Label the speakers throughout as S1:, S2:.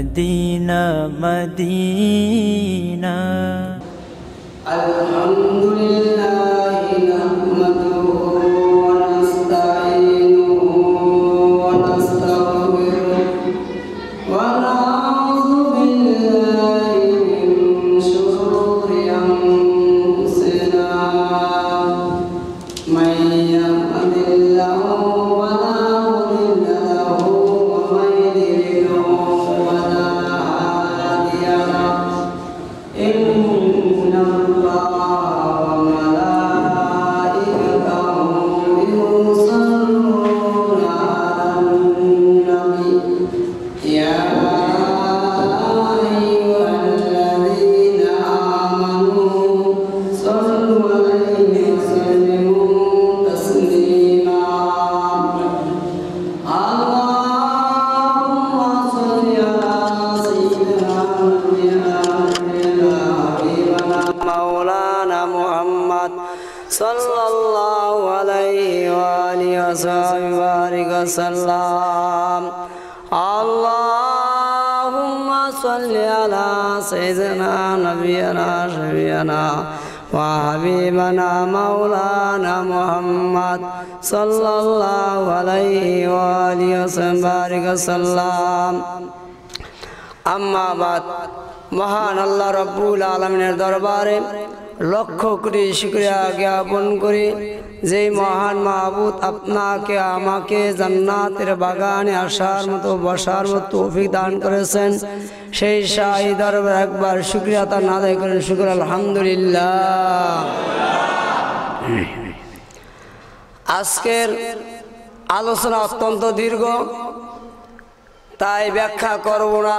S1: Madina, Madina. Alhamdulillah. সাল্লাম আল্লাহুম্মা সাল্লি আলা সাইয়্যিদিনা নবিয়ানা শফিয়ানা ওয়া হাবিবানা মাওলানা মুহাম্মাদ সাল্লাল্লাহু আলাইহি ওয়া আলিহি ওয়াসাল্লাম সাল্লাম আম্মা বাদ মহান আল্লাহ রাব্বুল আলামিনের দরবারে লক্ষ কোটি শুকরিয়া জ্ঞাপন করি যেই মহান মাহবুদ আপনাকে আমাকে জান্নাতের বাগানে আসার মতো বসার মতো তৌফিক দান করেছেন সেই শাহী দরবার একবার শুক্রিয়া তার না আদায় করেন শুক্র আলহামদুলিল্লাহ আজকের আলোচনা অত্যন্ত দীর্ঘ তাই ব্যাখ্যা করব না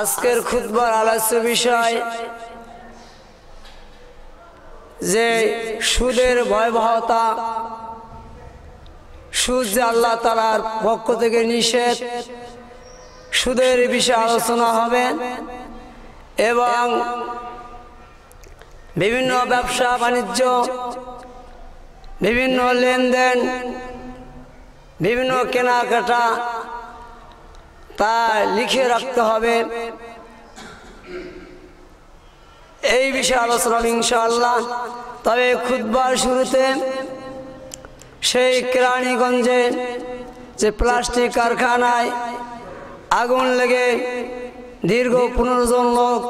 S1: আজকের খুদবার আলোচ্য বিষয় যে সুদের ভয়াবহতা সুদ যে আল্লাহ তালার পক্ষ থেকে নিষেধ সুদের বিষয়ে আলোচনা হবে এবং বিভিন্ন ব্যবসা বাণিজ্য বিভিন্ন লেনদেন বিভিন্ন কেনাকাটা তা লিখে রাখতে হবে এই বিষয়ে আলোচনা ইনশাআল্লাহ তবে খুদবার শুরুতে সেই কেরানীগঞ্জে যে প্লাস্টিক কারখানায় আগুন লেগে দীর্ঘ পনেরো জন লোক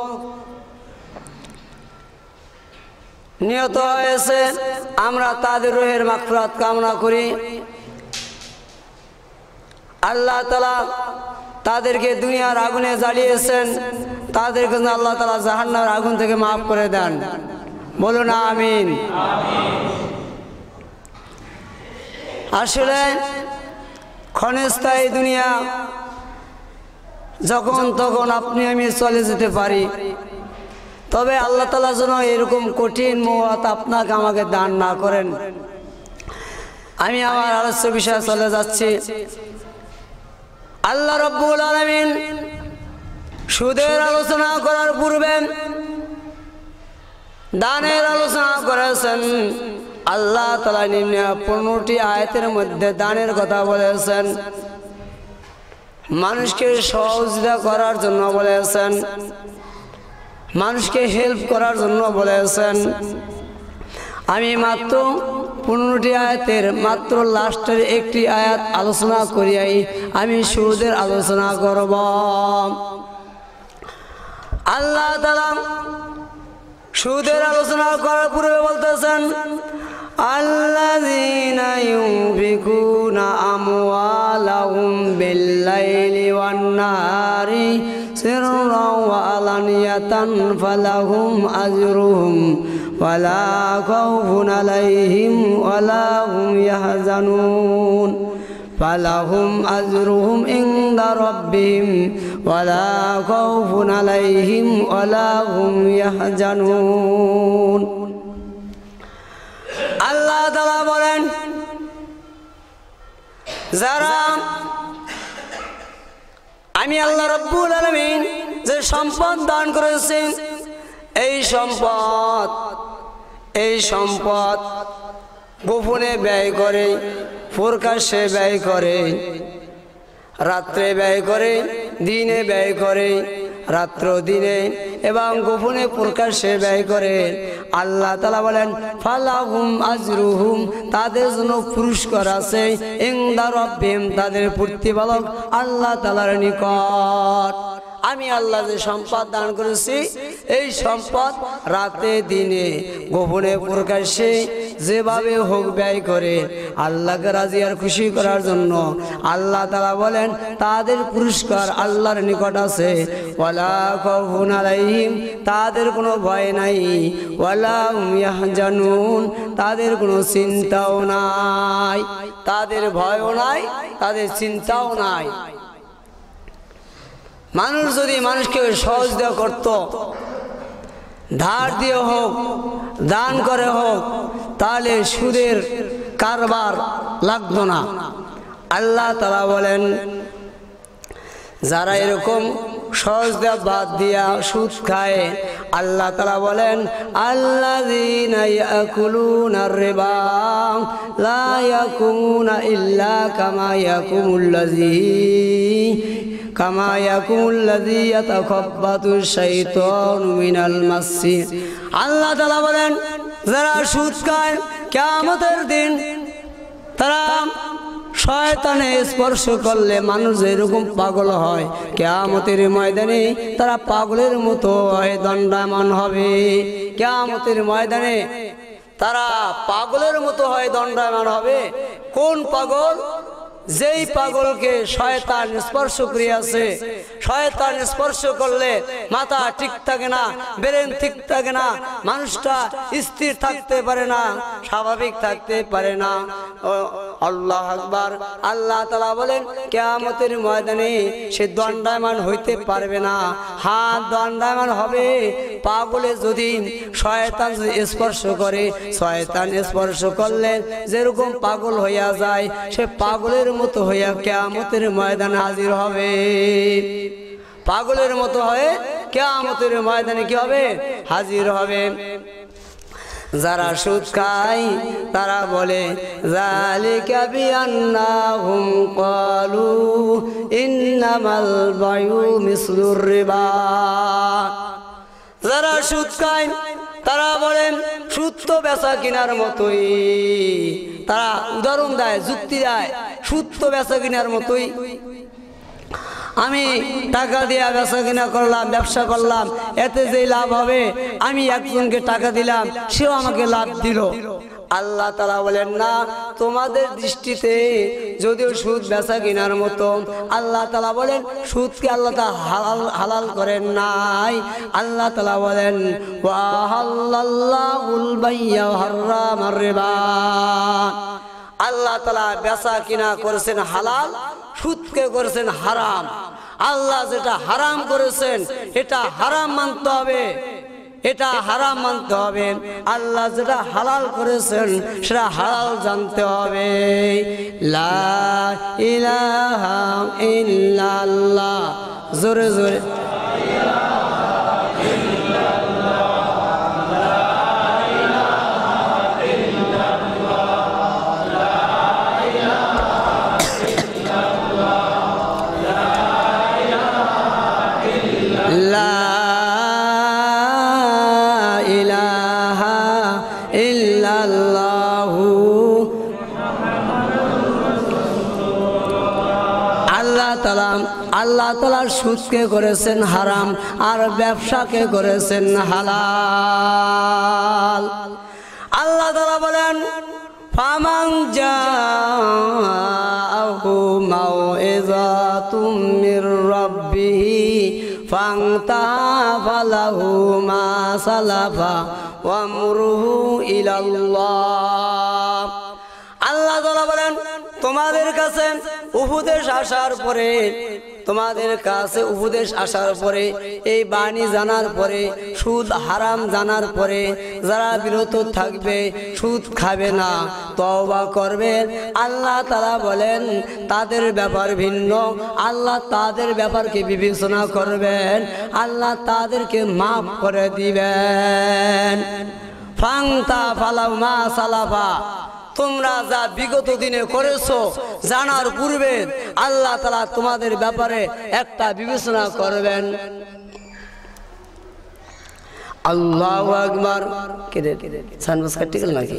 S1: নিহত হয়েছে আমরা তাদের রোহের মাকফরাত কামনা করি আল্লাহ তালা তাদেরকে দুনিয়ার আগুনে জ্বালিয়েছেন তাদের জন্য আল্লাহ তালা জাহান্নার আগুন থেকে মাফ করে দেন বলুন আমিন আসলে ক্ষণস্থায়ী দুনিয়া যখন তখন আপনি আমি চলে যেতে পারি তবে আল্লাহ তালা যেন এরকম কঠিন মহাত আপনাকে আমাকে দান না করেন আমি আমার আলোচ্য বিষয়ে চলে যাচ্ছি আল্লাহ রব্বুল আলমিন সুদের আলোচনা করার পূর্বে দানের আলোচনা করেছেন আল্লাহ তালা নিম্ন পনেরোটি আয়তের মধ্যে দানের কথা বলেছেন মানুষকে সহযোগিতা করার জন্য বলেছেন মানুষকে হেল্প করার জন্য বলেছেন আমি মাত্র পনেরোটি আয়াতের মাত্র লাস্টের একটি আয়াত আলোচনা করিয়াই আমি সুদের আলোচনা করব আল্লাহ তালা সুদের আলোচনা করার পূর্বে বলতেছেন الذين ينفقون أموالهم بالليل والنهار سرا وعلانية فلهم أجرهم ولا خوف عليهم ولا هم يحزنون فلهم أجرهم عند ربهم ওয়ালা خوف আলাইহিম ولا هم يحزنون আল্লাহ تعالى বলেন যারা আমি আল্লাহ রব্বুল আলামিন যে সম্পদ দান করেছেন এই সম্পদ এই সম্পদ গোপনে ব্যয় করে প্রকাশ্যে ব্যয় করে রাত্রে ব্যয় করে দিনে ব্যয় করে রাত্র দিনে এবং গোপনে প্রকাশ্যে ব্যয় করে আল্লাহ তালা বলেন ফালাহুম আজরুহুম তাদের জন্য পুরস্কার আছে ইংদার তাদের প্রতিপালক আল্লাহ তালার নিকট আমি আল্লাহ যে সম্পদ দান করেছি এই সম্পদ রাতে দিনে গোপনে প্রকাশ্যে যেভাবে হোক ব্যয় করে আল্লাহকে রাজি আর খুশি করার জন্য আল্লাহ তারা বলেন তাদের পুরস্কার আল্লাহর নিকট আছে আলাইহিম তাদের কোনো ভয় নাই ওয়ালা জানুন তাদের কোনো চিন্তাও নাই তাদের ভয়ও নাই তাদের চিন্তাও নাই মানুষ যদি মানুষকে সহজ দেওয়া করত ধার দিয়ে হোক দান করে হোক তাহলে সুদের কারবার লাগত না আল্লাহ তালা বলেন যারা এরকম সহজ দেওয়া বাদ দিয়া সুদ খায় আল্লাহ তালা বলেন আল্লাহ كما يقول আল্লাহ তাআলা বলেন যারা সুদ খায় কিয়ামতের দিন তারা শয়তানে স্পর্শ করলে মানুষ এরকম পাগল হয় কেয়ামতের ময়দানে তারা পাগলের মতো হয় দণ্ডায়মান হবে কেয়ামতের ময়দানে তারা পাগলের মতো হয় দণ্ডায়মান হবে কোন পাগল যেই পাগলকে শয়তান স্পর্শ করিয়াছে শয়তান স্পর্শ করলে মাথা ঠিক থাকে না ব্রেন ঠিক থাকে না মানুষটা স্থির থাকতে পারে না স্বাভাবিক থাকতে পারে না আল্লাহ আকবার আল্লাহ তালা বলেন কেয়ামতের ময়দানে সে দণ্ডায়মান হইতে পারবে না হাত হ্যাঁ, দণ্ডায়মান হবে পাগুলে যদি শয়তান স্পর্শ করে শয়তান স্পর্শ করলে যেরকম পাগল হইয়া যায় সে পাগলের মতো হইয়া কেয়ামতের ময়দানে হাজির হবে পাগলের মতো হয়ে কেয়ামতের ময়দানে কি হবে হাজির হবে যারা সুদ খাই তারা বলে জালিকা ইন্নামাল বায়ু মিসলুর রিবা যারা সুদ খায় তারা বলেন সুদ তো বেচা কেনার মতোই তারা উদাহরণ দেয় যুক্তি দেয় সুদ তো বেচা কেনার মতোই আমি টাকা দিয়া বেচা কিনা করলাম ব্যবসা করলাম এতে যে লাভ হবে আমি একজনকে টাকা দিলাম সেও আমাকে লাভ দিল আল্লাহ তালা বলেন না তোমাদের দৃষ্টিতে যদিও সুদ বেচা কেনার মতো আল্লাহ তালা বলেন সুদকে আল্লাহ তা হালাল হালাল করেন নাই আল্লাহ তালা বলেন আল্লাহ তালা বেচা কিনা করেছেন হালাল সুদকে করেছেন হারাম আল্লাহ যেটা হারাম করেছেন এটা হারাম মানতে হবে এটা হারাম মানতে হবে আল্লাহ যেটা হালাল করেছেন সেটা হালাল জানতে হবে লা ইলাহা ইল্লাল্লাহ জোরে জোরে আল্লাহ তালা সুদকে করেছেন হারাম আর ব্যবসাকে করেছেন হালাল আল্লাহ তালা বলেন ফামাং ফাংতা ফালাহু মা সালাফা ওয়ামরুহু ইলাল্লাহ তোমাদের কাছে উপদেশ আসার পরে তোমাদের কাছে উপদেশ আসার পরে এই বাণী জানার পরে সুদ হারাম জানার পরে যারা বিরত থাকবে সুদ খাবে না তবা করবে আল্লাহ তারা বলেন তাদের ব্যাপার ভিন্ন আল্লাহ তাদের ব্যাপারকে বিবেচনা করবেন আল্লাহ তাদেরকে মাফ করে দিবেন ফাংতা ফালাউ মা সালাফা তোমরা যা বিগত দিনে করেছো জানার পূর্বে আল্লাহ তালা তোমাদের ব্যাপারে একটা বিবেচনা করবেন আল্লাহ আকবার সানবাস কাটিকেল নাকি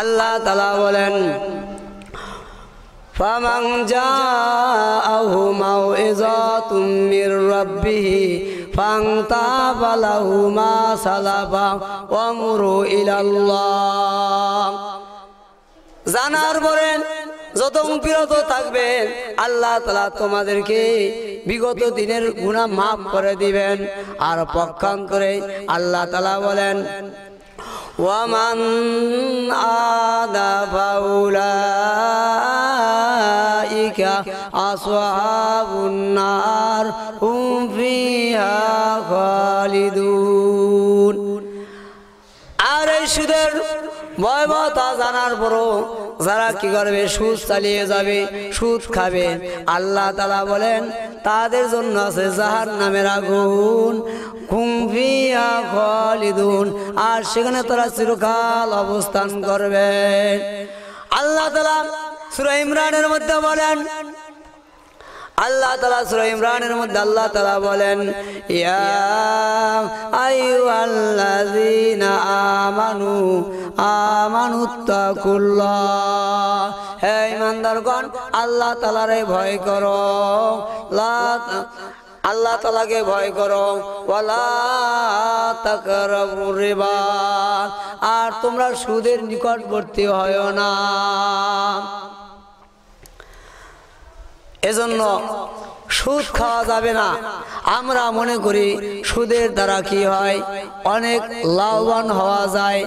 S1: আল্লাহ তালা বলেন যা فمن جاءه موعظة من রব্বিহী পাংতা সালাবা ইলাল্লাহ জানার বলেন যত বিরত থাকবেন আল্লাহ তালা তোমাদেরকে বিগত দিনের গুণা মাফ করে দিবেন আর করে আল্লাহ তালা বলেন ওয়ামান আসার হুম খালিদুন আর এই সুদের ভয়বতা জানার পরও যারা কি করবে সুদ চালিয়ে যাবে সুদ খাবে আল্লাহ তালা বলেন তাদের জন্য আছে জাহার নামের আগুন কুমফিয়া খলিদুন আর সেখানে তারা চিরকাল অবস্থান করবে আল্লাহ তালা সুরা ইমরানের মধ্যে বলেন আল্লাহ তালা সুরা ইমরানের মধ্যে আল্লাহ তালা বলেন ইয়া আমানু আমানু তাকুল্লাহ হে ইমানদারগণ আল্লাহ তালার ভয় করো আল্লাহ তালাকে ভয় করো রিবা আর তোমরা সুদের নিকটবর্তী হয় না এজন্য সুদ খাওয়া যাবে না আমরা মনে করি সুদের দ্বারা কি হয় অনেক লাভবান হওয়া যায়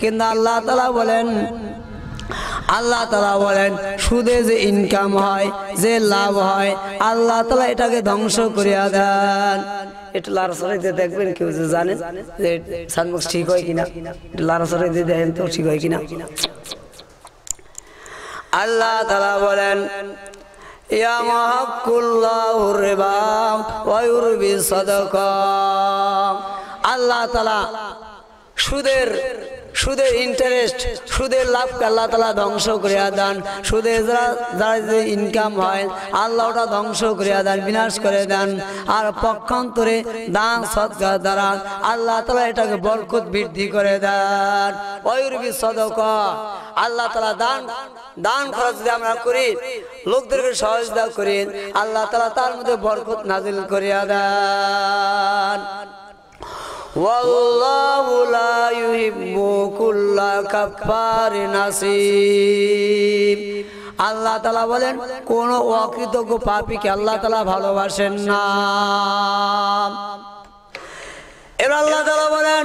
S1: কিন্তু আল্লাহ তালা বলেন আল্লাহ তালা বলেন সুদে যে ইনকাম হয় যে লাভ হয় আল্লাহ তালা এটাকে ধ্বংস করিয়া দেন দেখবেন কেউ যে যে ঠিক হয় কিনা দেখেন তো ঠিক হয় কিনা আল্লাহ তালা বলেন আল্লাহ তালা সুদের সুদের ইন্টারেস্ট সুদের লাভ আল্লাহ তালা ধ্বংস করিয়া দেন সুদের যারা যারা যে ইনকাম হয় আল্লাহ ওটা ধ্বংস করিয়া দেন বিনাশ করে দেন আর পক্ষান্তরে দান সৎকার দ্বারা আল্লাহ তালা এটাকে বরকত বৃদ্ধি করে দেন অয়ুর্বি সদক আল্লাহ তালা দান দান খরচ যদি আমরা করি লোকদেরকে সহযোগিতা করি আল্লাহ তালা তার মধ্যে বরকত নাজিল করিয়া দেন আল্লাহ তালা বলেন কোন অকৃতজ্ঞ পাপিকে আল্লাহ তালা ভালোবাসেন না এবার আল্লাহ তালা বলেন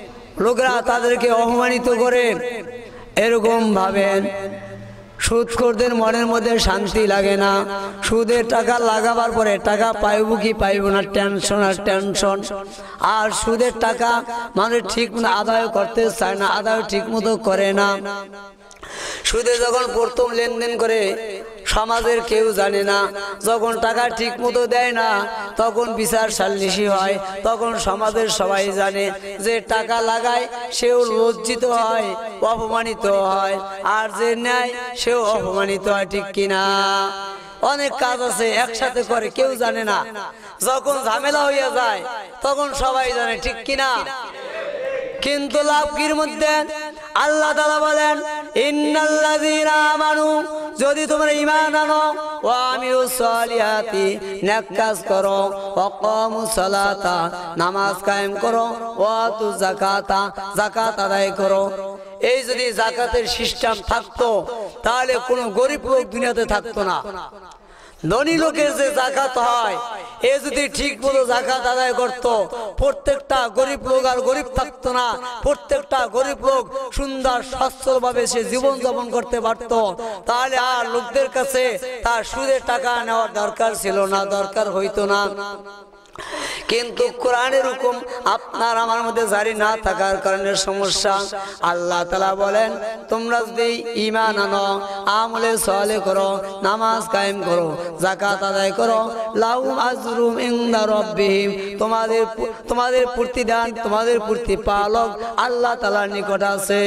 S1: লোকরা তাদেরকে অপমানিত করে এরকম সুদ সুদখোরদের মনের মধ্যে শান্তি লাগে না সুদের টাকা লাগাবার পরে টাকা পাইব কি পাইব না টেনশন আর টেনশন আর সুদের টাকা মানুষ ঠিক আদায় করতে চায় না আদায় ঠিক মতো করে না সুদে যখন প্রথম লেনদেন করে সমাজের কেউ জানে না যখন টাকা ঠিক মতো দেয় না তখন বিচার সালনিশি হয় তখন সমাজের সবাই জানে যে টাকা লাগায় সেও লজ্জিত হয় অপমানিত হয় আর যে নেয় সেও অপমানিত হয় ঠিক কিনা অনেক কাজ আছে একসাথে করে কেউ জানে না যখন ঝামেলা হইয়া যায় তখন সবাই জানে ঠিক কিনা কিন্তু লাভকির মধ্যে আল্লাহ তালা বলেন ইন্নাল্লাহ যদি তোমরা ইমান আনো ও আমি সালিহাতি নেক কাজ করো ওয়াকামুস সালাতা নামাজ কায়েম করো ও তু জাকাতা জাকাত আদায় করো এই যদি জাকাতের সিস্টেম থাকতো তাহলে কোনো গরিব লোক দুনিয়াতে থাকতো না ধনী লোকের যে জাকাত হয় এ যদি ঠিক মতো জাকাত আদায় করত প্রত্যেকটা গরিব লোক আর গরিব থাকতো না প্রত্যেকটা গরিব লোক সুন্দর ভাবে সে জীবন যাপন করতে পারত তাহলে আর লোকদের কাছে তার সুদের টাকা নেওয়ার দরকার ছিল না দরকার হইতো না কিন্তু কোরআন এরকম আপনার আমার মধ্যে জারি না থাকার কারণে সমস্যা আল্লাহ তালা বলেন তোমরা যদি ইমান আনো আমলে সহলে করো নামাজ কায়েম করো জাকাত আদায় করো লাউ আজরুম ইন্দার রব্বিহিম তোমাদের তোমাদের দান তোমাদের পূর্তি পালক আল্লাহ তালার নিকট আছে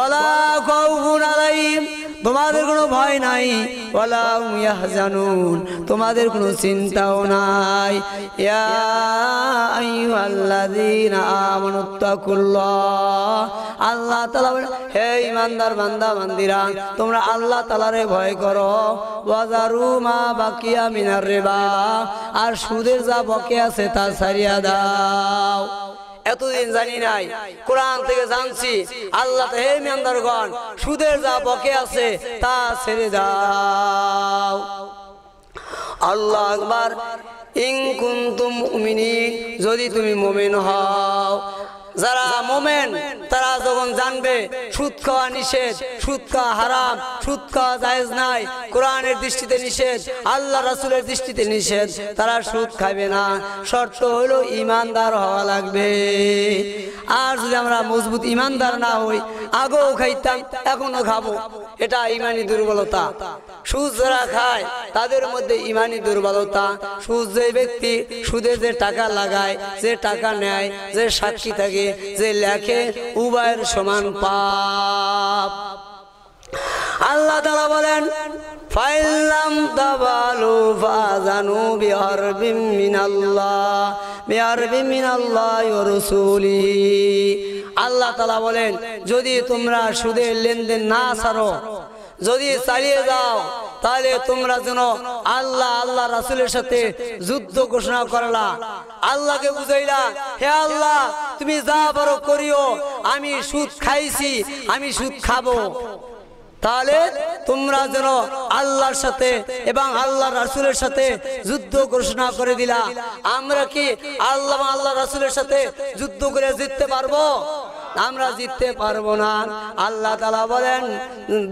S1: ওলা কৌগুন আলাইহিম তোমাদের কোনো ভয় নাই জানুন তোমাদের কোনো চিন্তাও নাই আল্লাহ হে ইমানদার বান্দা বান্দিরা তোমরা আল্লাহ তালারে ভয় করো বাজারু মা বাকিয়া মিনার রে বা আর সুদের যা বকে আছে তা সারিয়া দাও এতদিন জানি নাই কোরআন থেকে জানছি আল্লাহ হে মেন্দারগণ সুদের যা বকে আছে তা ছেড়ে যাও আল্লাহ আকবার ইংকুন্তুম উমিনী যদি তুমি মোমেন হও যারা মোমেন তারা যখন জানবে সুদ খাওয়া নিষেধ সুদ খাওয়া হারাম সুদ খাওয়া জায়েজ নাই কোরআনের দৃষ্টিতে নিষেধ আল্লাহ রাসুলের দৃষ্টিতে নিষেধ তারা সুদ খাবে না শর্ত হলো ইমানদার হওয়া লাগবে আর যদি আমরা মজবুত ইমানদার না হই আগেও খাইতাম এখনো খাবো এটা ইমানি দুর্বলতা সুদ যারা খায় তাদের মধ্যে ইমানি দুর্বলতা সুদ যে ব্যক্তি সুদে যে টাকা লাগায় যে টাকা নেয় যে সাক্ষী থাকে লাগে যে লেখে উবায়ের সমান পাপ আল্লাহ তালা বলেন আল্লাহ তালা বলেন যদি তোমরা সুদের লেনদেন না সারো যদি চালিয়ে যাও তাহলে তোমরা যেন আল্লাহ আল্লাহ রাসুলের সাথে যুদ্ধ ঘোষণা করলা আল্লাহকে বুঝাইলা হে আল্লাহ তুমি যা বড় করিও আমি সুদ খাইছি আমি সুদ খাবো তাহলে তোমরা যেন আল্লাহর সাথে এবং আল্লাহ রাসুলের সাথে যুদ্ধ ঘোষণা করে দিলা আমরা কি আল্লাহ আল্লাহ রাসুলের সাথে যুদ্ধ করে জিততে পারবো আমরা জিততে পারবো না আল্লাহ তালা বলেন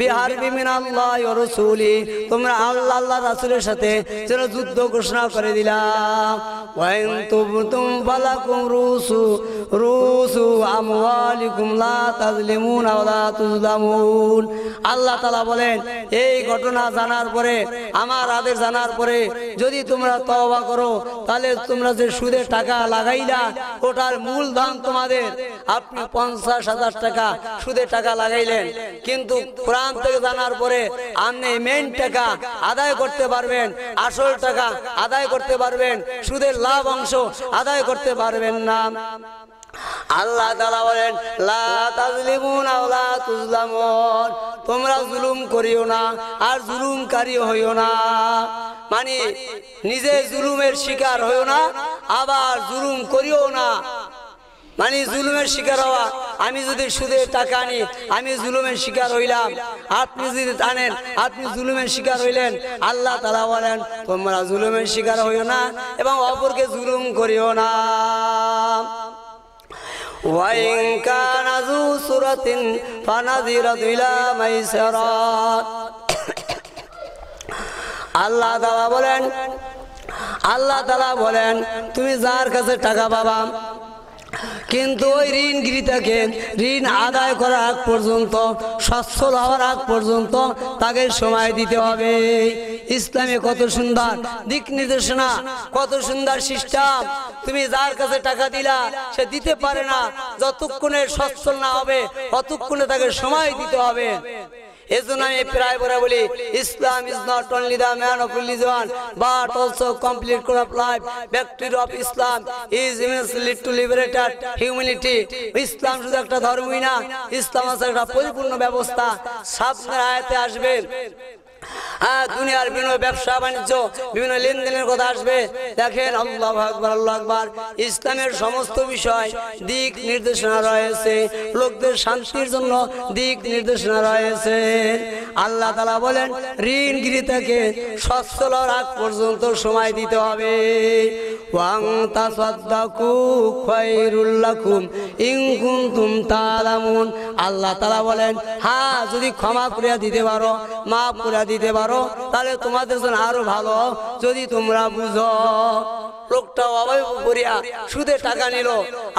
S1: বিহার বিমিন আল্লাহ রসুলি তোমরা আল্লাহ আল্লাহ রাসুলের সাথে যেন যুদ্ধ ঘোষণা করে দিলাম রুসু রুসু আল্লাহ তালা বলেন এই ঘটনা জানার পরে আমার আদেশ জানার পরে যদি তোমরা তবা করো তাহলে তোমরা যে সুদের টাকা লাগাইলা ওটার মূলধন তোমাদের আপনি পঞ্চাশ হাজার টাকা সুদে টাকা লাগাইলেন কিন্তু কোরআন থেকে জানার পরে আপনি মেন টাকা আদায় করতে পারবেন আসল টাকা আদায় করতে পারবেন সুদের লাভ অংশ আদায় করতে পারবেন না আল্লাহ তালা বলেন তোমরা জুলুম করিও না আর জুলুমকারী হইও না মানে নিজে জুলুমের শিকার হইও না আবার জুলুম করিও না মানে জুলুমের শিকার হওয়া আমি যদি সুদের টাকা আনি আমি জুলুমের শিকার হইলাম আপনি যদি আনেন আপনি জুলুমের শিকার হইলেন আল্লাহ তালা বলেন তোমরা জুলুমের শিকার হইও না এবং অপরকে জুলুম করিও না আল্লাহ তালা বলেন আল্লাহ তালা বলেন তুমি যার কাছে টাকা পাবা কিন্তু ওই ঋণগৃহীতাকে ঋণ আদায় করার আগ পর্যন্ত সচ্ছল হওয়ার আগ পর্যন্ত তাকে সময় দিতে হবে ইসলামে কত সুন্দর দিক নির্দেশনা কত সুন্দর সিস্টেম তুমি যার কাছে টাকা দিলা সে দিতে পারে না যতক্ষণে সচ্ছল না হবে ততক্ষণে তাকে সময় দিতে হবে এজন্য আমি প্রায় বলে বলি Islam is not only the man of religion but also complete code of life ব্যক্তির of Islam is lead to liberator humanity ইসলাম শুধু একটা ধর্মই না ইসলাম আছে একটা পরিপূর্ণ ব্যবস্থা সামনের আয়াতে আসবে হ্যাঁ, দুনিয়ার বিভিন্ন ব্যবসা বাণিজ্য বিভিন্ন লেনদেনের কথা আসবে দেখেন আল্লাহ আকবর আল্লাহ আকবর ইসলামের সমস্ত বিষয় দিক নির্দেশনা রয়েছে লোকদের শান্তির জন্য দিক নির্দেশনা রয়েছে আল্লাহ তালা বলেন ঋণ গৃহীতাকে সচ্ছল রাগ পর্যন্ত সময় দিতে হবে ওয়াং আল্লাহ তালা বলেন হ্যাঁ যদি ক্ষমা করিয়া দিতে পারো মা করিয়া দিতে পারো পারো তাহলে তোমাদের জন্য আরো ভালো যদি তোমরা বুঝো লোকটাও অভাব করিয়া সুদে টাকা নিল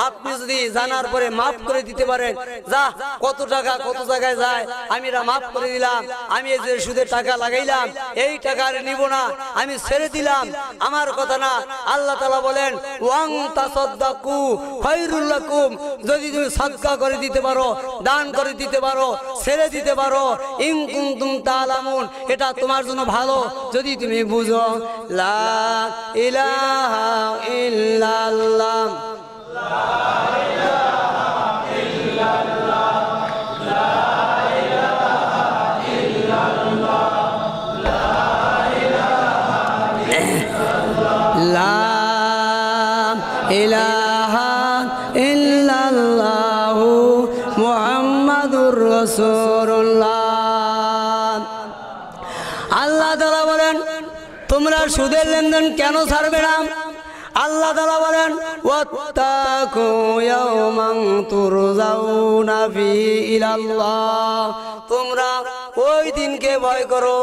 S1: আপনি যদি জানার পরে মাফ করে দিতে পারেন যা কত টাকা কত জায়গায় যায় আমি এরা মাফ করে দিলাম আমি এই যে সুদের টাকা লাগাইলাম এই টাকা আর নিব না আমি ছেড়ে দিলাম আমার কথা না আল্লাহ তালা বলেন ওয়াং তাসদ্দাকু খৈরুল্লাকুম যদি তুমি সাদকা করে দিতে পারো দান করে দিতে পারো ছেড়ে দিতে পারো ইং তুম তালামুন এটা তোমার জন্য ভালো যদি তুমি বুঝো লা ইলাহা ইল্লাল্লাহ ইলাহা আল্লাহ তাআলা বলেন তোমরা সুদের লেনদেন কেন ছাড়বে না আল্লাহ তালা বলেন ওয়াত্তাকু ইয়াওমান তুরজাউনা ফি ইলাল্লাহ তোমরা ওই দিনকে ভয় করো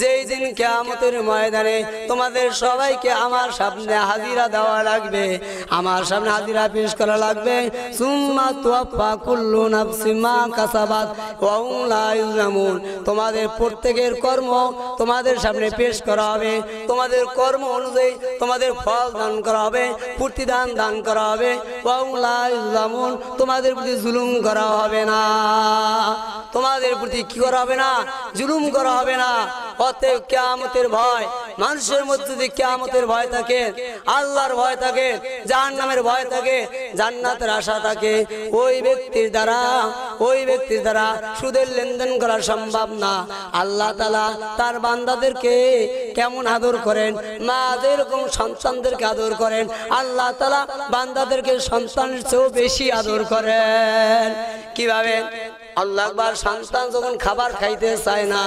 S1: যেই দিন কেয়ামতের ময়দানে তোমাদের সবাইকে আমার সামনে হাজিরা দেওয়া লাগবে আমার সামনে হাজিরা পেশ করা লাগবে সুম্মা তুয়াফা কুল্লু নাফসিমা কাসাবাত ওয়াউলাইজামুন তোমাদের প্রত্যেকের কর্ম তোমাদের সামনে পেশ করা হবে তোমাদের কর্ম অনুযায়ী তোমাদের ফল দান করা হবে প্রতিদান দান করা হবে ওয়াউলাইজামুন তোমাদের প্রতি জুলুম করা হবে না তোমাদের প্রতি কি করা হবে না জুলুম করা হবে না অতএব কেয়ামতের ভয় মানুষের মধ্যে যদি কেয়ামতের ভয় থাকে আল্লাহর ভয় থাকে জাহান নামের ভয় থাকে জান্নাতের আশা থাকে ওই ব্যক্তির দ্বারা ওই ব্যক্তির দ্বারা সুদের লেনদেন করা সম্ভব না আল্লাহ তালা তার বান্দাদেরকে কেমন আদর করেন মা যেরকম সন্তানদেরকে আদর করেন আল্লাহ তালা বান্দাদেরকে সন্তানের চেয়েও বেশি আদর করেন কিভাবে আল্লাহবার সন্তান যখন খাবার খাইতে চায় না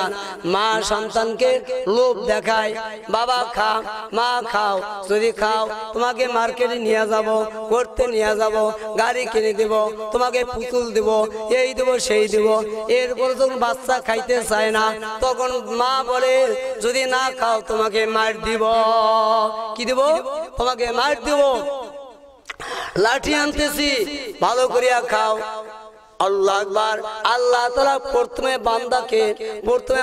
S1: মা সন্তান সন্তানকে লোভ দেখায় বাবা খা মা খাও যদি খাও তোমাকে মার্কেটে নিয়ে যাব করতে নিয়ে যাব গাড়ি কিনে দেব তোমাকে পুতুল দেব এই দেব সেই দেব এরপরে যখন বাচ্চা খাইতে চায় না তখন মা বলে যদি না খাও তোমাকে মার দিব কি দেব তোমাকে মার দিব লাঠি আনতেছি ভালো করিয়া খাও আল্লাহ আল্লাহ তালা প্রথমে বান্দাকে প্রথমে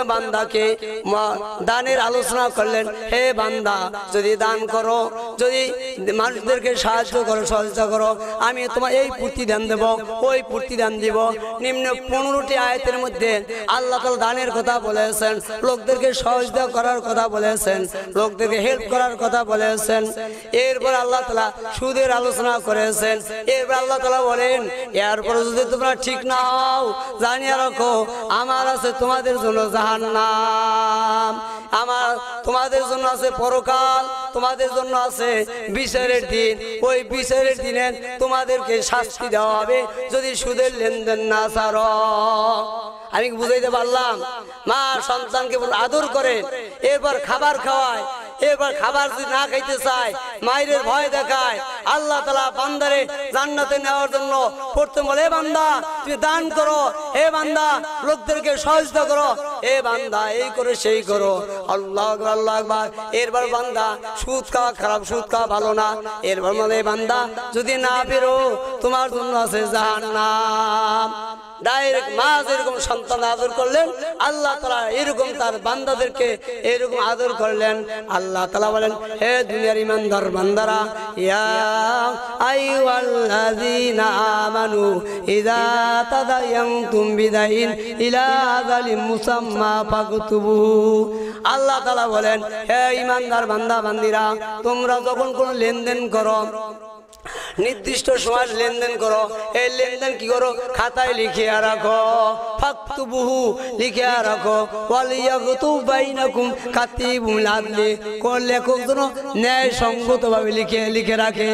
S1: দানের আলোচনা করলেন হে বান্দা যদি দান করো যদি মানুষদেরকে সাহায্য করো সহযোগিতা করো আমি তোমার এই দান দেব ওই দান দিব নিম্ন পনেরোটি আয়তের মধ্যে আল্লাহ তালা দানের কথা বলেছেন লোকদেরকে সহযোগিতা করার কথা বলেছেন লোকদেরকে হেল্প করার কথা বলেছেন এরপর আল্লাহ তালা সুদের আলোচনা করেছেন এরপর আল্লাহ তালা বলেন এরপর যদি তোমরা ঠিক নাও জানিয়ে রাখো আমার আছে তোমাদের জন্য জাহান নাম আমার তোমাদের জন্য আছে পরকাল তোমাদের জন্য আছে বিচারের দিন ওই বিচারের দিনে তোমাদেরকে শাস্তি দেওয়া হবে যদি সুদের লেনদেন না সার আমি বুঝাইতে পারলাম মা সন্তানকে আদর করে এরপর খাবার খাওয়ায় এরপর খাবার যদি না খাইতে চায় মায়ের ভয় দেখায় আল্লাহ তালা বান্দারে জান্নাতে নেওয়ার জন্য প্রথম বলে বান্দা তুমি দান করো হে বান্দা লোকদেরকে সহযোগিতা করো এ বান্দা এই করে সেই করো আল্লাহ আল্লাহ একবার এরবার বান্দা সুদ খাওয়া খারাপ সুদ খাওয়া ভালো না এরবার মানে বান্দা যদি না বেরো তোমার জন্য আছে জাহান্নাম ডাইরেক্ট মা যেরকম সন্তান আদর করলেন আল্লাহ তালা এরকম তার বান্দাদেরকে এরকম আদর করলেন আল্লাহ তালা বলেন হে দুনিয়ার ইমানদার বান্দারা ইয়া আইওয়াল্লাযীনা আমানু ইযা তাদায়ানতুম বিদাইন ইলা আজালিম মুসাম্মা ফাকতুবু আল্লাহ তালা বলেন হে ইমানদার বান্দা বান্দিরা তোমরা যখন কোনো লেনদেন করো নির্দিষ্ট সমাজ লেনদেন করো এই লেনদেন কি করো খাতায় লিখিয়া রাখো ফাক্তু বহু লিখিয়া রাখো বাইনাকুম কাতিবুম লাগলে কোন লেখক যেন ন্যায় সঙ্গতভাবে লিখে লিখে রাখে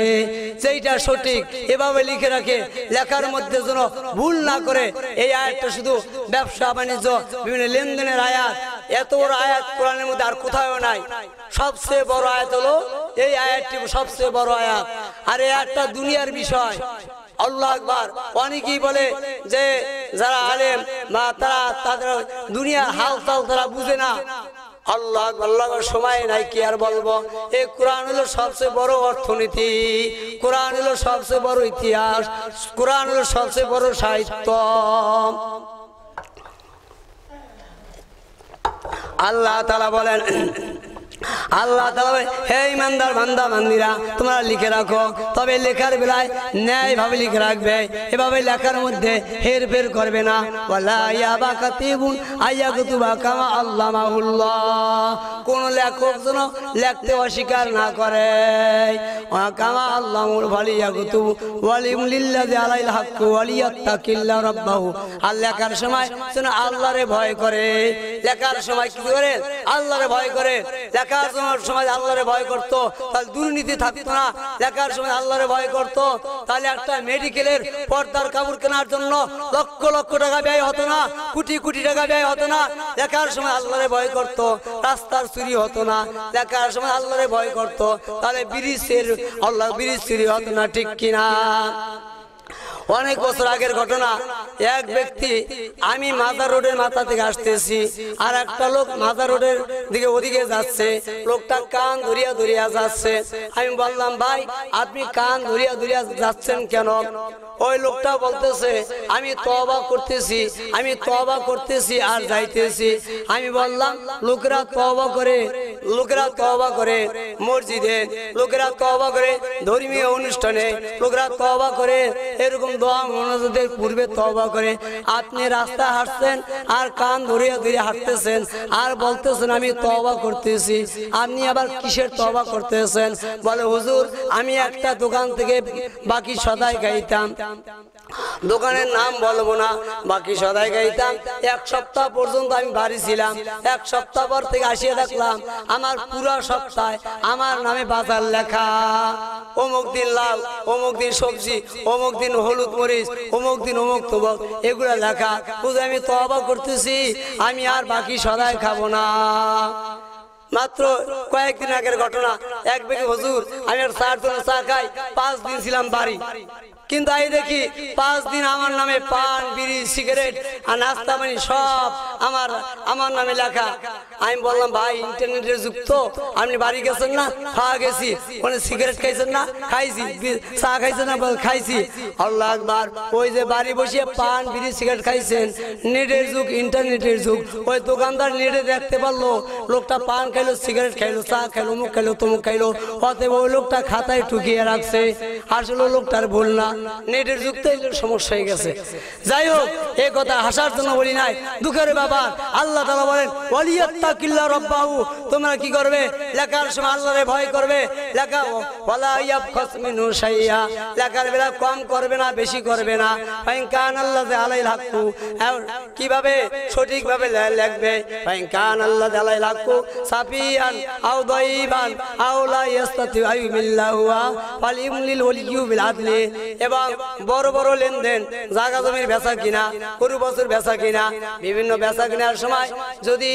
S1: সেইটা সঠিক এভাবে লিখে রাখে লেখার মধ্যে যেন ভুল না করে এই আয়াতটা শুধু ব্যবসা বাণিজ্য বিভিন্ন লেনদেনের আয়াত এত বড় আয়াত কোরআনের মধ্যে আর কোথাও নাই সবচেয়ে বড় আয়াত হলো এই আয়াতটি সবচেয়ে বড় আয়াত আর এই আয়াতটা দুনিয়ার বিষয় আল্লাহ বলে যে যারা তারা তাদের তারা বুঝে না আল্লাহ সময় নাই কি আর বলবো সবচেয়ে বড় অর্থনীতি কোরআন হলো সবচেয়ে বড় ইতিহাস কোরআন হলো সবচেয়ে বড় সাহিত্য আল্লাহ তালা বলেন আল্লাহ তালা হে ইমানদার বান্দা বান্দিরা তোমরা লিখে রাখো তবে লেখার বেলায় ন্যায়ভাবে লিখে রাখবে এভাবে লেখার মধ্যে হের ফের করবে না কোন লেখক যেন লিখতে অস্বীকার না করে আর লেখার সময় আল্লাহরে ভয় করে লেখার সময় কি করে আল্লাহরে ভয় করে লেখা দেখার সময় আল্লাহরে ভয় করতো তাহলে দুর্নীতি থাকতো না লেখার সময় আল্লাহরে ভয় করতো তাহলে একটা মেডিকেলের পর্দার কাপড় কেনার জন্য লক্ষ লক্ষ টাকা ব্যয় হতো না কোটি কোটি টাকা ব্যয় হতো না লেখার সময় আল্লাহরে ভয় করতো রাস্তার চুরি হতো না লেখার সময় আল্লাহরে ভয় করতো তাহলে ব্রিজের আল্লাহ ব্রিজ চুরি হতো না ঠিক কিনা অনেক বছর আগের ঘটনা এক ব্যক্তি আমি মাদার রোডের মাথা থেকে আসতেছি আর একটা লোক মাদার রোডের দিকে ওদিকে যাচ্ছে লোকটা কান ধরিয়া ধরিয়া যাচ্ছে আমি বললাম ভাই আপনি কান ধরিয়া ধরিয়া যাচ্ছেন কেন ওই লোকটা বলতেছে আমি তবা করতেছি আমি তবা করতেছি আর যাইতেছি আমি বললাম লোকরা তবা করে লোকেরা কবা করে মসজিদে লোকেরা কবা করে ধর্মীয় অনুষ্ঠানে লোকেরা কবা করে এরকম দোয়া মনোজদের পূর্বে কবা করে আপনি রাস্তা হাঁটছেন আর কান ধরিয়া ধরে হাঁটতেছেন আর বলতেছেন আমি তবা করতেছি আপনি আবার কিসের তবা করতেছেন বলে হুজুর আমি একটা দোকান থেকে বাকি সদাই গাইতাম দোকানের নাম বলবো না বাকি সদাই গাইতাম এক সপ্তাহ পর্যন্ত আমি বাড়ি ছিলাম এক সপ্তাহ পর থেকে আসিয়ে দেখলাম আমার পুরো সপ্তাহে আমার নামে বাজার লেখা অমুক দিন লাল অমুক দিন সবজি অমুক দিন হলুদ মরিচ অমুক দিন অমুক তবক এগুলো লেখা বুঝে আমি তবা করতেছি আমি আর বাকি সদাই খাবো না মাত্র কয়েকদিন আগের ঘটনা এক বেগে হজুর আমি আর চার চা খাই পাঁচ দিন ছিলাম বাড়ি কিন্তু আমি দেখি পাঁচ দিন আমার নামে পান বিড়ি সিগারেট আর নাস্তা পানি সব আমার আমার নামে লেখা আমি বললাম ভাই ইন্টারনেটে যুক্ত আপনি বাড়ি গেছেন না খাওয়া গেছি ওখানে সিগারেট খাইছেন না খাইছি চা খাইছেন না খাইছি আল্লাহ একবার ওই যে বাড়ি বসিয়ে পান বিড়ি সিগারেট খাইছেন নেটের যুগ ইন্টারনেটের যুগ ওই দোকানদার নেটে দেখতে পারলো লোকটা পান খাইলো সিগারেট খাইলো চা খাইলো মুখ খাইলো তমুক খাইলো অতএব ওই লোকটা খাতায় ঠুকিয়ে রাখছে আসলে লোকটার ভুল না নেটের যুক্ত সমস্যা হয়ে গেছে যাই হোক এ কথা হাসার জন্য বলি নাই দুঃখের ব্যাপার আল্লাহ তালা বলেন কিল্লা তোমরা কি করবে লেখার সময় আল্লাহ ভয় করবে লেখার বেলা কম করবে না বেশি করবে না কান আল্লাহ আলাই লাগতু কিভাবে সঠিকভাবে লেখবে কান আল্লাহ আলাই লাগতু সাফিয়ান এবং বড় বড় লেনদেন জাগা জমির বেচা কিনা কুড়ি বছর বেচা কিনা বিভিন্ন বেচা কিনার সময় যদি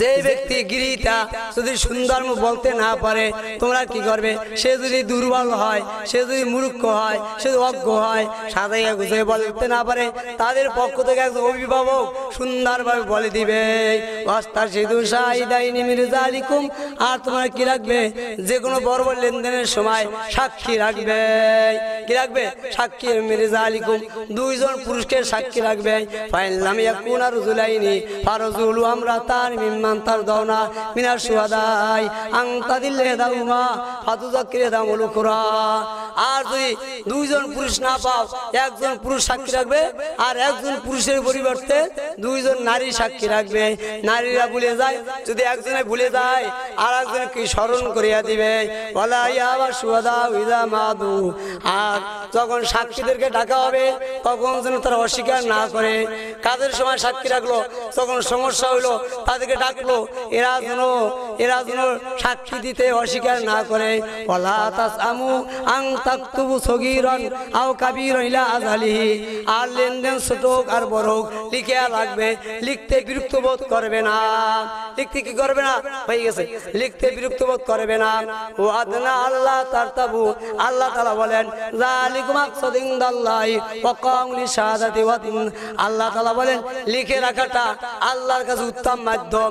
S1: যে ব্যক্তি গিরিটা যদি সুন্দর বলতে না পারে তোমরা কি করবে সে যদি দুর্বল হয় সে যদি মূর্খ হয় সে যদি অজ্ঞ হয় সাঁতারে গুছিয়ে বলতে না পারে তাদের পক্ষ থেকে একজন অভিভাবক সুন্দরভাবে বলে দিবে অস্তা সেতু মির্জা আর তোমার কি রাখবে যে কোনো বড় বড় লেনদেনের সময় সাক্ষী রাখবে কি রাখবে সাক্ষী মির্জা আলিকুম দুইজন পুরুষকে সাক্ষী রাখবে ফাইল নামিয়া কুনার জুলাইনি ফারজুল আমরা তার মিম মিম্মান তার দাও না মিনার সুহাদাই আংতা দিলে দাও মা ফাতু জাকিরে দামুল খুরা আর তুই দুইজন পুরুষ না পাও একজন পুরুষ সাক্ষী রাখবে আর একজন পুরুষের পরিবর্তে দুইজন নারী সাক্ষী রাখবে নারীরা ভুলে যায় যদি একজনে ভুলে যায় আর একজনকে স্মরণ করিয়া দিবে বলা আবার সুয়াদা উইদা মাদু আর যখন সাক্ষীদেরকে ডাকা হবে তখন যেন তারা অস্বীকার না করে কাদের সময় সাক্ষী রাখলো তখন সমস্যা হইলো তাদেরকে ডাকলো এরা যেন এরা যেন সাক্ষী দিতে অস্বীকার না করে আর লেনদেন ছোট হোক আর বড় হোক লাগবে লিখতে বিরক্ত বোধ করবে না লিখতে কি করবে না হয়ে গেছে লিখতে বিরক্ত বোধ করবে না ও আদনা আল্লাহ তার তাবু আল্লাহ তালা বলেন আল্লাহ তালা বলেন লিখে রাখাটা আল্লাহর কাছে উত্তম মাধ্যম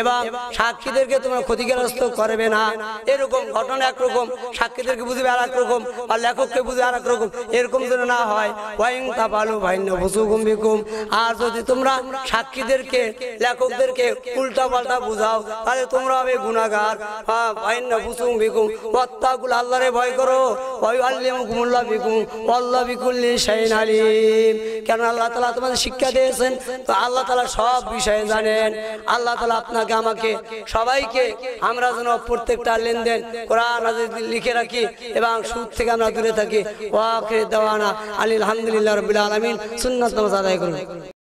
S1: এবং সাক্ষীদেরকে তোমরা ক্ষতিগ্রস্ত করবে না এরকম ঘটনা একরকম সাক্ষীদেরকে বুঝবে আর একরকম আর লেখককে বুঝবে আর একরকম এরকম যেন না হয় ওয়াইং পালু ভাইন্য ভুসুকুম বিকুম আর যদি তোমরা সাক্ষীদেরকে লেখকদেরকে উল্টা পাল্টা বুঝাও তাহলে তোমরা হবে গুণাগার ভাইন্য ভুসুম বিকুম বত্তাগুল আল্লাহরে ভয় করো কেন আল্লাহ তালা তোমাদের শিক্ষা দিয়েছেন তো আল্লাহ তালা সব বিষয়ে জানেন আল্লাহ তালা আপনাকে আমাকে সবাইকে আমরা যেন প্রত্যেকটা লেনদেন কোরআন লিখে রাখি এবং সুদ থেকে আমরা দূরে থাকি ওয়াকে দেওয়ানা আলী আলহামদুলিল্লাহ রবিল আলমিন সুন্নাত আদায় করুন